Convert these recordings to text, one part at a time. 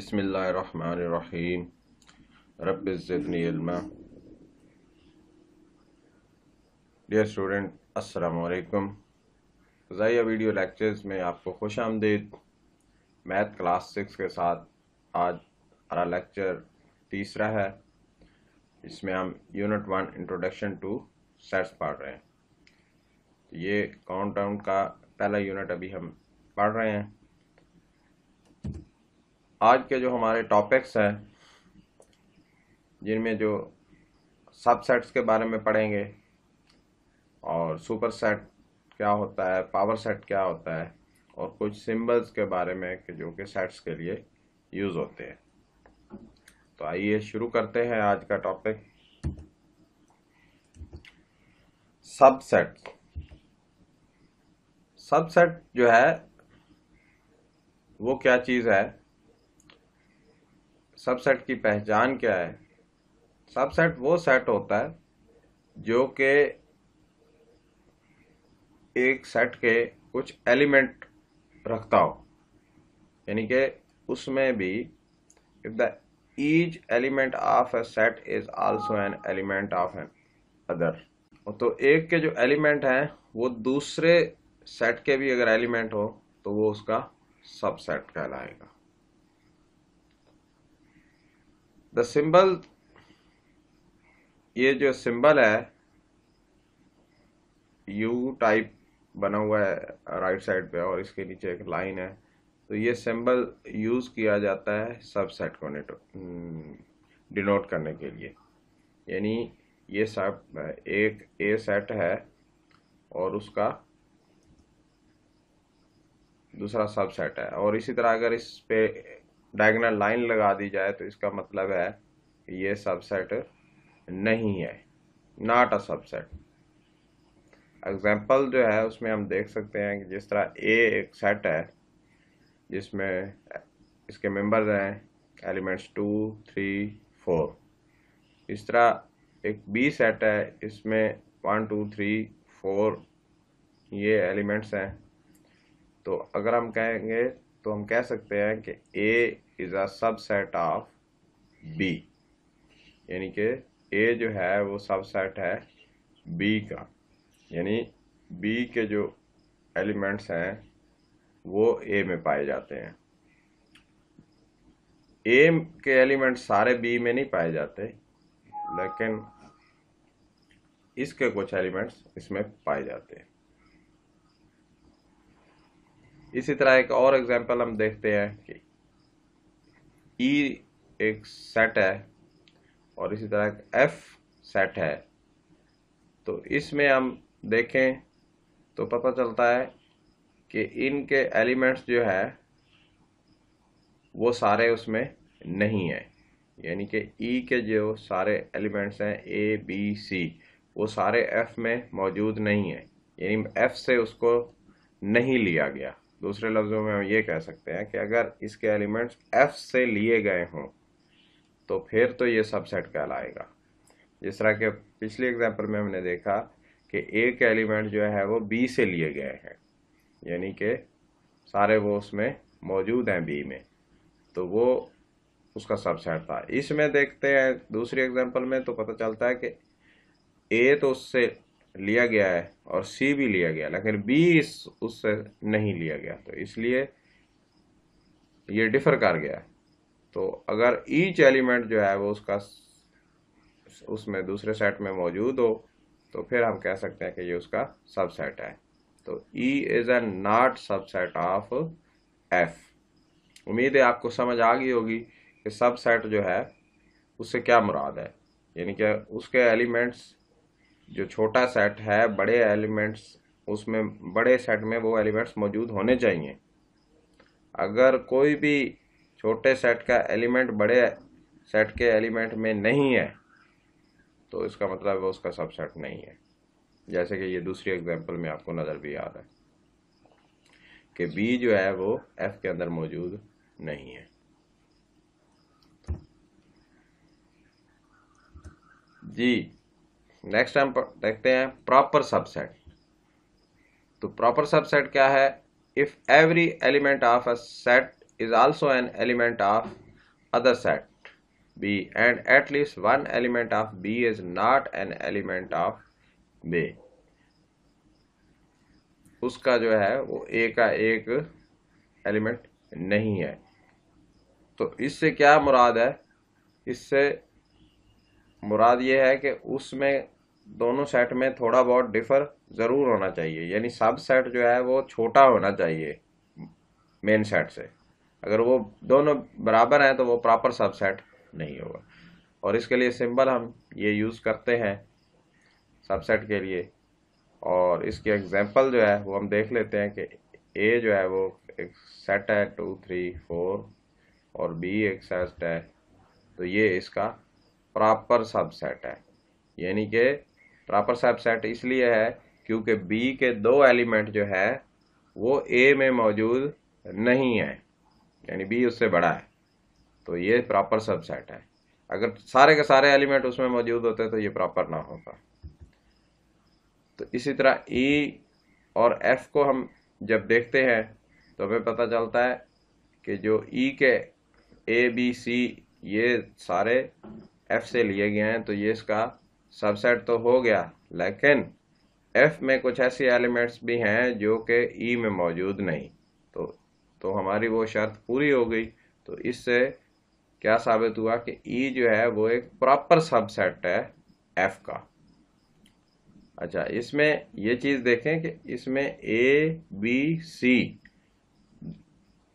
बिसमीम रबनी डर dear student असलकम ज़ाया वीडियो लेक्चर्स में आपको खुश आमदीद मैथ क्लास सिक्स के साथ आज हमारा लेक्चर तीसरा है इसमें हम unit one introduction to sets पढ़ रहे हैं ये काउंट डाउन का पहला यूनिट अभी हम पढ़ रहे हैं आज के जो हमारे टॉपिक्स हैं जिनमें जो सबसेट्स के बारे में पढ़ेंगे और सुपर सेट क्या होता है पावर सेट क्या होता है और कुछ सिंबल्स के बारे में कि जो कि सेट्स के लिए यूज़ होते हैं तो आइए शुरू करते हैं आज का टॉपिक सबसेट सबसेट जो है वो क्या चीज़ है सबसेट की पहचान क्या है सबसेट वो सेट होता है जो कि एक सेट के कुछ एलिमेंट रखता हो यानी कि उसमें भी if the each element of a set is also an element of an other तो एक के जो एलिमेंट हैं वो दूसरे सेट के भी अगर एलिमेंट हो तो वो उसका सबसेट कहलाएगा द सिंबल ये जो सिंबल है यू टाइप बना हुआ है राइट साइड पे और इसके नीचे एक लाइन है तो ये सिंबल यूज किया जाता है सबसेट को डिनोट हम्म, करने के लिए यानी ये सब एक ए सेट है और उसका दूसरा सबसेट है और इसी तरह अगर इस पे डायगनल लाइन लगा दी जाए तो इसका मतलब है ये सबसेट नहीं है नॉट अ सबसेट एग्जाम्पल जो है उसमें हम देख सकते हैं कि जिस तरह ए एक सेट है जिसमें इसके मेंबर्स हैं एलिमेंट्स टू थ्री फोर इस तरह एक बी सेट है इसमें वन टू थ्री फोर ये एलिमेंट्स हैं तो अगर हम कहेंगे तो हम कह सकते हैं कि A is a subset of B यानी कि ए जो है वो सबसेट है बी का यानी बी के जो एलिमेंट्स हैं वो ए में पाए जाते हैं ए के एलिमेंट सारे बी में नहीं पाए जाते लेकिन इसके कुछ एलिमेंट्स इसमें पाए जाते हैं इसी तरह एक और एग्जांपल हम देखते हैं कि ई e एक सेट है और इसी तरह एफ सेट है तो इसमें हम देखें तो पता चलता है कि इनके एलिमेंट्स जो है वो सारे उसमें नहीं है यानी कि ई e के जो सारे एलिमेंट्स हैं ए बी सी वो सारे एफ में मौजूद नहीं है यानी एफ से उसको नहीं लिया गया दूसरे लफ्जों में हम ये कह सकते हैं कि अगर इसके एलिमेंट्स एफ से लिए गए हों तो फिर तो ये सबसेट कहलाएगा जिस तरह के पिछले एग्जाम्पल में हमने देखा कि ए के एलिमेंट जो है वो बी से लिए गए हैं यानी कि सारे वो उसमें मौजूद हैं बी में तो वो उसका सबसेट था इसमें देखते हैं दूसरी एग्जाम्पल में तो पता चलता है कि ए तो उससे लिया गया है और सी भी लिया गया लेकिन बी इस उससे नहीं लिया गया तो इसलिए ये डिफर कर गया तो अगर ईच एलिमेंट जो है वो उसका उसमें दूसरे सेट में मौजूद हो तो फिर हम कह सकते हैं कि ये उसका सबसेट है तो E is a not subset of F उम्मीद है आपको समझ आ गई होगी कि सबसेट जो है उससे क्या मुराद है यानी कि उसके एलिमेंट्स जो छोटा सेट है बड़े एलिमेंट्स उसमें बड़े सेट में वो एलिमेंट्स मौजूद होने चाहिए अगर कोई भी छोटे सेट का एलिमेंट बड़े सेट के एलिमेंट में नहीं है तो इसका मतलब है उसका सबसेट नहीं है जैसे कि ये दूसरी एग्जांपल में आपको नज़र भी आ रहा है कि बी जो है वो एफ के अंदर मौजूद नहीं है जी नेक्स्ट हम देखते हैं प्रॉपर सबसेट तो प्रॉपर सबसेट क्या है if every element of a set is also an element of other set b and at least one element of b is not an element of b उसका जो है वो a का एक element नहीं है तो इससे क्या मुराद है इससे मुराद ये है कि उसमें दोनों सेट में थोड़ा बहुत डिफर ज़रूर होना चाहिए यानी सब सेट जो है वो छोटा होना चाहिए मेन सेट से अगर वो दोनों बराबर हैं तो वो प्रॉपर सब सेट नहीं होगा और इसके लिए सिंबल हम ये यूज़ करते हैं सबसेट के लिए और इसके एग्जांपल जो है वो हम देख लेते हैं कि ए जो है वो एक सेट है टू थ्री फोर और बी एक सेट है तो ये इसका प्रॉपर सबसेट है यानी कि प्रॉपर सबसेट इसलिए है क्योंकि बी के दो एलिमेंट जो है वो ए में मौजूद नहीं है यानी बी उससे बड़ा है तो ये प्रॉपर सबसेट है अगर सारे के सारे एलिमेंट उसमें मौजूद होते तो ये प्रॉपर ना होगा तो इसी तरह ई e और एफ को हम जब देखते हैं तो हमें पता चलता है कि जो ई e के ए बी सी ये सारे एफ से लिए गए हैं तो ये इसका सबसेट तो हो गया लेकिन एफ में कुछ ऐसे एलिमेंट्स भी हैं जो कि ई e में मौजूद नहीं तो तो हमारी वो शर्त पूरी हो गई तो इससे क्या साबित हुआ कि ई e जो है वो एक प्रॉपर सबसेट है एफ का अच्छा इसमें ये चीज़ देखें कि इसमें ए बी सी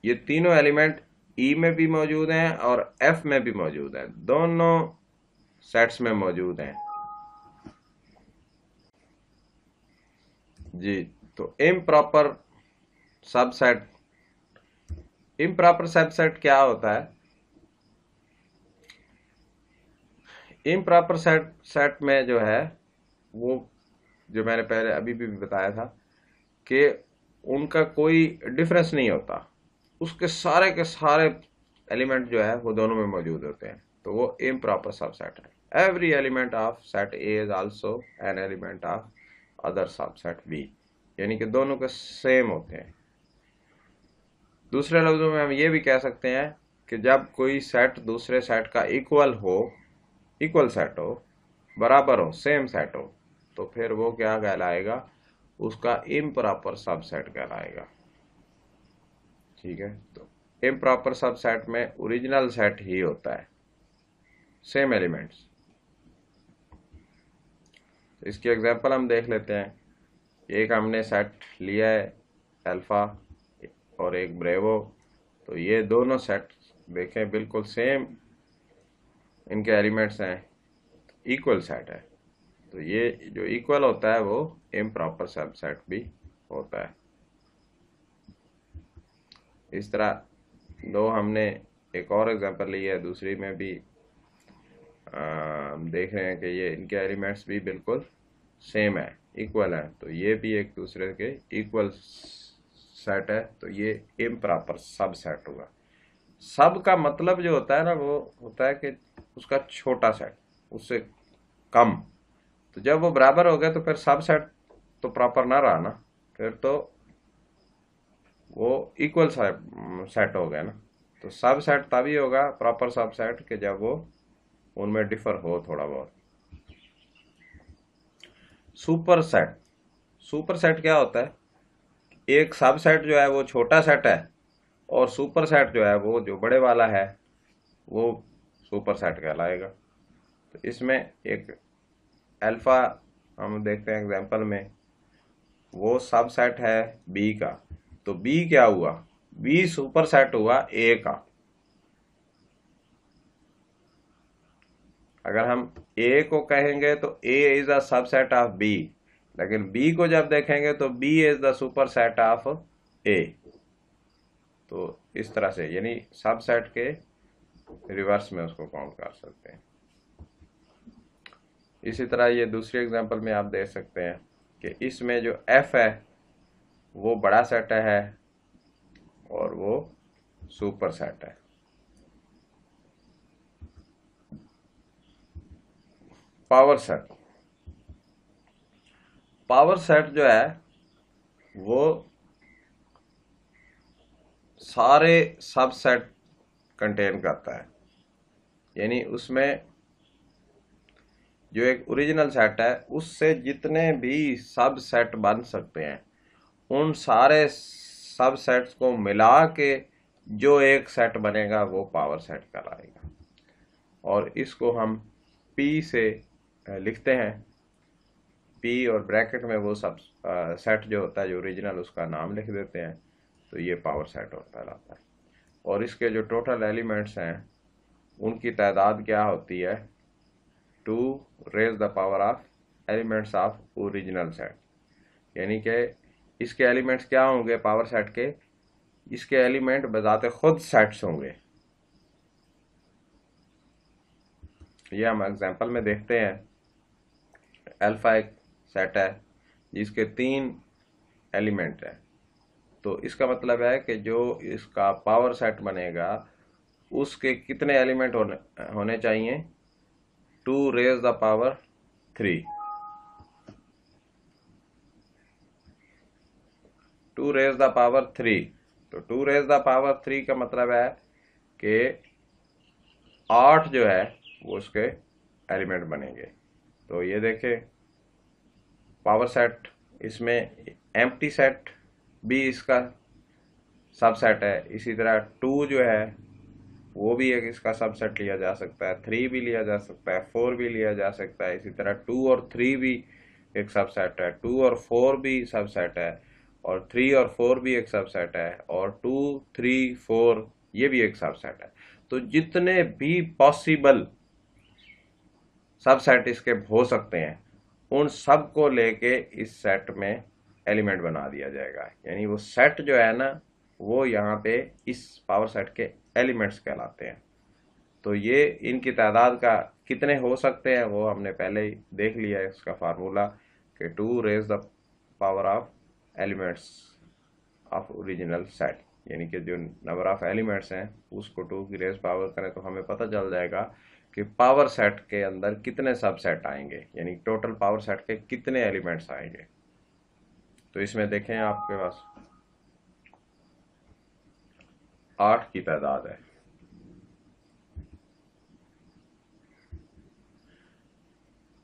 ये तीनों एलिमेंट ई e में भी मौजूद हैं और एफ में भी मौजूद हैं दोनों सेट्स में मौजूद हैं जी तो improper subset improper subset क्या होता है इम प्रॉपर सेट सेट में जो है वो जो मैंने पहले अभी भी बताया था कि उनका कोई डिफरेंस नहीं होता उसके सारे के सारे एलिमेंट जो है वो दोनों में मौजूद होते हैं तो वो इम प्रॉपर सबसेट है every element of set A is also an element of other subset B यानी कि दोनों के सेम होते हैं दूसरे लफ्जों में हम ये भी कह सकते हैं कि जब कोई सेट दूसरे सेट का इक्वल हो इक्वल सेट हो बराबर हो सेम सेट हो तो फिर वो क्या कहलाएगा उसका इम्प्रॉपर सबसेट कहलाएगा ठीक है तो इम्प्रॉपर सबसेट में ओरिजिनल सेट ही होता है सेम एलिमेंट्स इसकी एग्जाम्पल हम देख लेते हैं एक हमने सेट लिया है अल्फ़ा और एक ब्रेवो तो ये दोनों सेट देखें बिल्कुल सेम इनके एलिमेंट्स हैं इक्वल सेट है तो ये जो इक्वल होता है वो इम प्रॉपर सबसेट भी होता है इस तरह दो हमने एक और एग्जांपल ली है दूसरी में भी हम देख रहे हैं कि ये इनके एलिमेंट्स भी बिल्कुल सेम है इक्वल है तो ये भी एक दूसरे के इक्वल सेट है तो ये इम प्रॉपर सब सेट हुआ सब का मतलब जो होता है ना वो होता है कि उसका छोटा सेट उससे कम तो जब वो बराबर हो गया तो फिर सब सेट तो प्रॉपर ना रहा ना फिर तो वो इक्वल सेट हो गया ना तो सब सेट तभी होगा प्रॉपर सब सेट कि जब वो उनमें डिफर हो थोड़ा बहुत सुपर सेट सुपर सेट क्या होता है एक सब सेट जो है वो छोटा सेट है और सुपर सेट जो है वो जो बड़े वाला है वो सुपर सेट कहलाएगा तो इसमें एक अल्फा हम देखते हैं एग्जांपल में वो सब सेट है बी का तो बी क्या हुआ बी सुपर सेट हुआ ए का अगर हम ए को कहेंगे तो A is sub subset of B लेकिन बी को जब देखेंगे तो B is the superset of A तो इस तरह से यानी सबसेट के रिवर्स में उसको काउंट कर सकते हैं इसी तरह ये दूसरी एग्जांपल में आप देख सकते हैं कि इसमें जो एफ है वो बड़ा सेट है और वो सुपर सेट है पावर सेट पावर सेट जो है वो सारे सब सेट कंटेन करता है यानी उसमें जो एक ओरिजिनल सेट है उससे जितने भी सब सेट बन सकते हैं उन सारे सब सेट्स को मिला के जो एक सेट बनेगा वो पावर सेट कराएगा और इसको हम पी से लिखते हैं पी और ब्रैकेट में वो सब सेट जो होता है जो ओरिजिनल उसका नाम लिख देते हैं तो ये पावर सेट होता रहता है और इसके जो टोटल एलिमेंट्स हैं उनकी तादाद क्या होती है two raise the power of elements of original set यानी कि इसके एलिमेंट्स क्या होंगे पावर सेट के इसके एलिमेंट बजाते खुद सेट्स होंगे ये हम एग्जांपल में देखते हैं अल्फा एक सेट है जिसके तीन एलिमेंट हैं तो इसका मतलब है कि जो इसका पावर सेट बनेगा उसके कितने एलिमेंट होने होने चाहिए two raise the power three two raise the power three तो two raise the power three का मतलब है कि आठ जो है वो उसके एलिमेंट बनेंगे तो ये देखे पावर सेट इसमें एम सेट भी इसका सबसेट है इसी तरह टू जो है वो भी एक इसका सबसेट लिया जा सकता है थ्री भी लिया जा सकता है फोर भी लिया जा सकता है इसी तरह टू और थ्री भी एक सबसेट है टू और फोर भी सबसेट है और थ्री और फोर भी एक सबसेट है और टू थ्री फोर ये भी एक सबसेट है तो जितने भी पॉसिबल सब सेट इसके हो सकते हैं उन सब को लेके इस सेट में एलिमेंट बना दिया जाएगा यानी वो सेट जो है ना वो यहाँ पे इस पावर सेट के एलिमेंट्स कहलाते हैं तो ये इनकी तादाद का कितने हो सकते हैं वो हमने पहले ही देख लिया है इसका फार्मूला कि two raise the power of elements of original set यानी कि जो नंबर ऑफ एलिमेंट्स हैं उसको टू की रेज पावर करें तो हमें पता चल जाएगा कि पावर सेट के अंदर कितने सबसेट आएंगे यानी टोटल पावर सेट के कितने एलिमेंट्स आएंगे तो इसमें देखें आपके पास आठ की तादाद है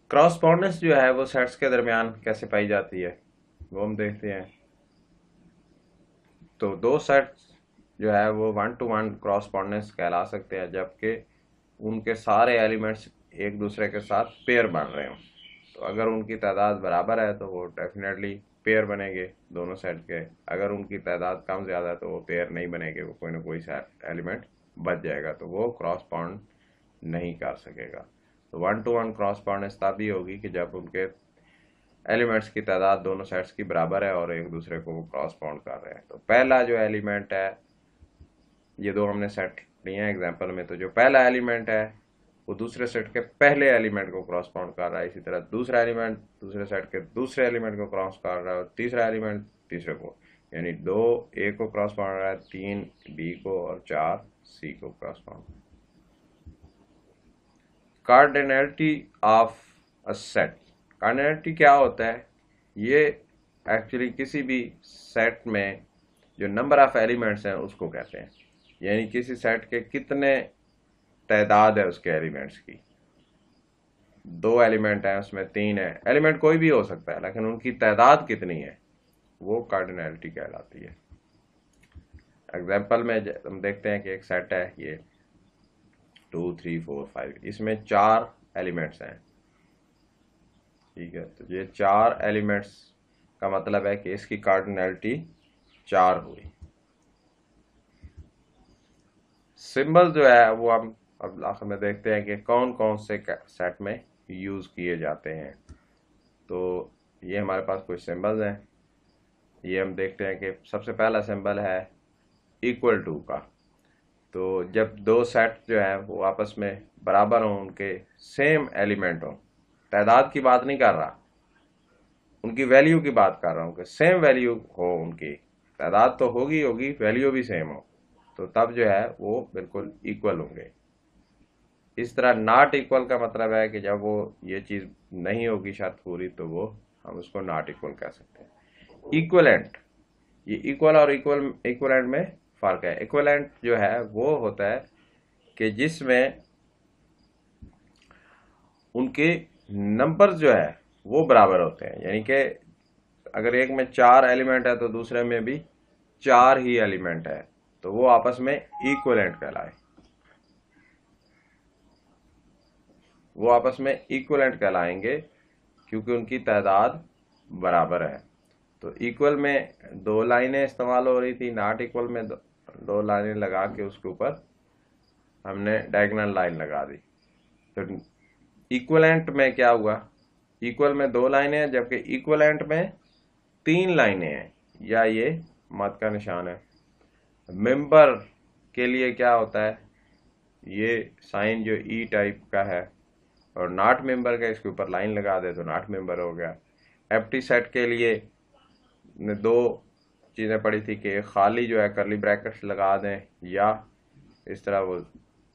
क्रॉसपॉन्डेंस जो है वो सेट्स के दरमियान कैसे पाई जाती है वो हम देखते हैं तो दो सेट्स जो है वो वन टू वन क्रॉसपॉन्डेंस कहला सकते हैं जबकि उनके सारे एलिमेंट्स एक दूसरे के साथ पेयर बन रहे हों तो अगर उनकी तादाद बराबर है तो वो डेफिनेटली पेयर बनेंगे दोनों सेट के अगर उनकी तादाद कम ज़्यादा है तो वो पेयर नहीं बनेंगे वो कोई ना कोई एलिमेंट बच जाएगा तो वो क्रॉस पॉन्ड नहीं कर सकेगा तो वन टू वन क्रॉस इस तब होगी कि जब उनके एलिमेंट्स की तादाद दोनों सेट्स की बराबर है और एक दूसरे को वो क्रॉस पॉन्ड कर रहे हैं तो पहला जो एलिमेंट है ये दो हमने सेट है एग्जाम्पल में तो जो पहला एलिमेंट है वो दूसरे सेट के पहले एलिमेंट को क्रॉस पाउंड कर रहा है इसी तरह दूसरा एलिमेंट दूसरे सेट के दूसरे एलिमेंट को क्रॉस कर रहा है और तीसरा एलिमेंट तीसरे को यानी दो ए को क्रॉस पाउंड रहा है तीन बी को और चार सी को cross pound cardinality of a set cardinality क्या होता है ये एक्चुअली किसी भी सेट में जो नंबर ऑफ एलिमेंट्स हैं उसको कहते हैं यानी किसी सेट के कितने तादाद है उसके एलिमेंट्स की दो एलिमेंट हैं उसमें तीन है एलिमेंट कोई भी हो सकता है लेकिन उनकी तादाद कितनी है वो कार्डिनैलिटी कहलाती है एग्जाम्पल में हम देखते हैं कि एक सेट है ये टू थ्री फोर फाइव इसमें चार एलिमेंट्स हैं ठीक है तो ये चार एलिमेंट्स का मतलब है कि इसकी कार्डिनैलिटी चार हुई सिंबल जो है वो हम अब आखिर में देखते हैं कि कौन कौन से सेट में यूज़ किए जाते हैं तो ये हमारे पास कुछ सिंबल्स हैं ये हम देखते हैं कि सबसे पहला सिंबल है इक्वल टू का तो जब दो सेट जो है वो आपस में बराबर हों उनके सेम एलिमेंट हों तादाद की बात नहीं कर रहा उनकी वैल्यू की बात कर रहा हूँ कि सेम वैल्यू हो उनकी तादाद तो होगी होगी वैल्यू भी सेम हो तो तब जो है वो बिल्कुल इक्वल होंगे इस तरह नॉट इक्वल का मतलब है कि जब वो ये चीज़ नहीं होगी शर्त पूरी तो वो हम उसको नॉट इक्वल कह सकते हैं इक्वलेंट ये इक्वल और इक्वल इक्वलेंट में फ़र्क है इक्वलेंट जो है वो होता है कि जिसमें उनके नंबर जो है वो बराबर होते हैं यानी कि अगर एक में चार एलिमेंट है तो दूसरे में भी चार ही एलिमेंट है तो वो आपस में इक्वलेंट कहलाए वो आपस में इक्वलेंट कहलाएंगे क्योंकि उनकी तादाद बराबर है तो इक्वल में दो लाइनें इस्तेमाल हो रही थी नॉट इक्वल में दो, दो लाइनें लगा के उसके ऊपर हमने डायगनल लाइन लगा दी तो इक्वलेंट में क्या हुआ इक्वल में दो लाइनें हैं जबकि इक्वलेंट में तीन लाइनें हैं या ये मत का निशान है मेंबर के लिए क्या होता है ये साइन जो ई e टाइप का है और नॉट मेंबर का इसके ऊपर लाइन लगा दे तो नॉट मेंबर हो गया एफ टी सेट के लिए दो चीज़ें पड़ी थी कि खाली जो है करली ब्रैकेट्स लगा दें या इस तरह वो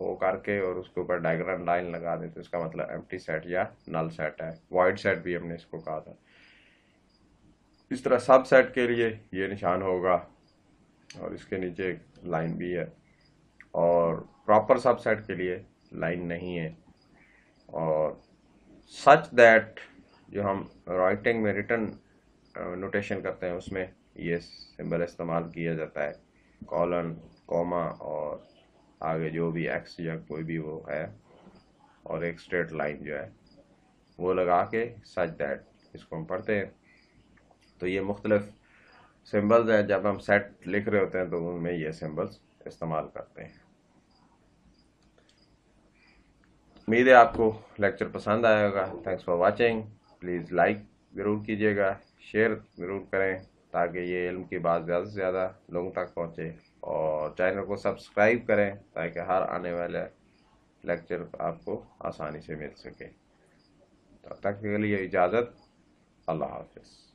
वो करके और उसके ऊपर डायग्राम लाइन लगा दें तो इसका मतलब टी सेट या नल सेट है वाइड सेट भी हमने इसको कहा था इस तरह सब सेट के लिए ये निशान होगा और इसके नीचे एक लाइन भी है और प्रॉपर सबसेट के लिए लाइन नहीं है और सच दैट जो हम राइटिंग में रिटर्न नोटेशन uh, करते हैं उसमें ये सिंबल इस्तेमाल किया जाता है कॉलन कॉमा और आगे जो भी एक्स या कोई भी वो है और एक स्ट्रेट लाइन जो है वो लगा के सच दैट इसको हम पढ़ते हैं तो ये मुख्तलफ़ सिंबल्स हैं जब हम सेट लिख रहे होते हैं तो उनमें ये सिंबल्स इस्तेमाल करते हैं उम्मीद है आपको लेक्चर पसंद आएगा thanks for watching please like ज़रूर कीजिएगा शेयर ज़रूर करें ताकि ये इल्म की बात ज़्यादा से ज़्यादा लोगों तक पहुँचे और चैनल को सब्सक्राइब करें ताकि हर आने वाले लेक्चर आपको आसानी से मिल सके तब तक के लिए इजाज़त अल्लाह हाफिज़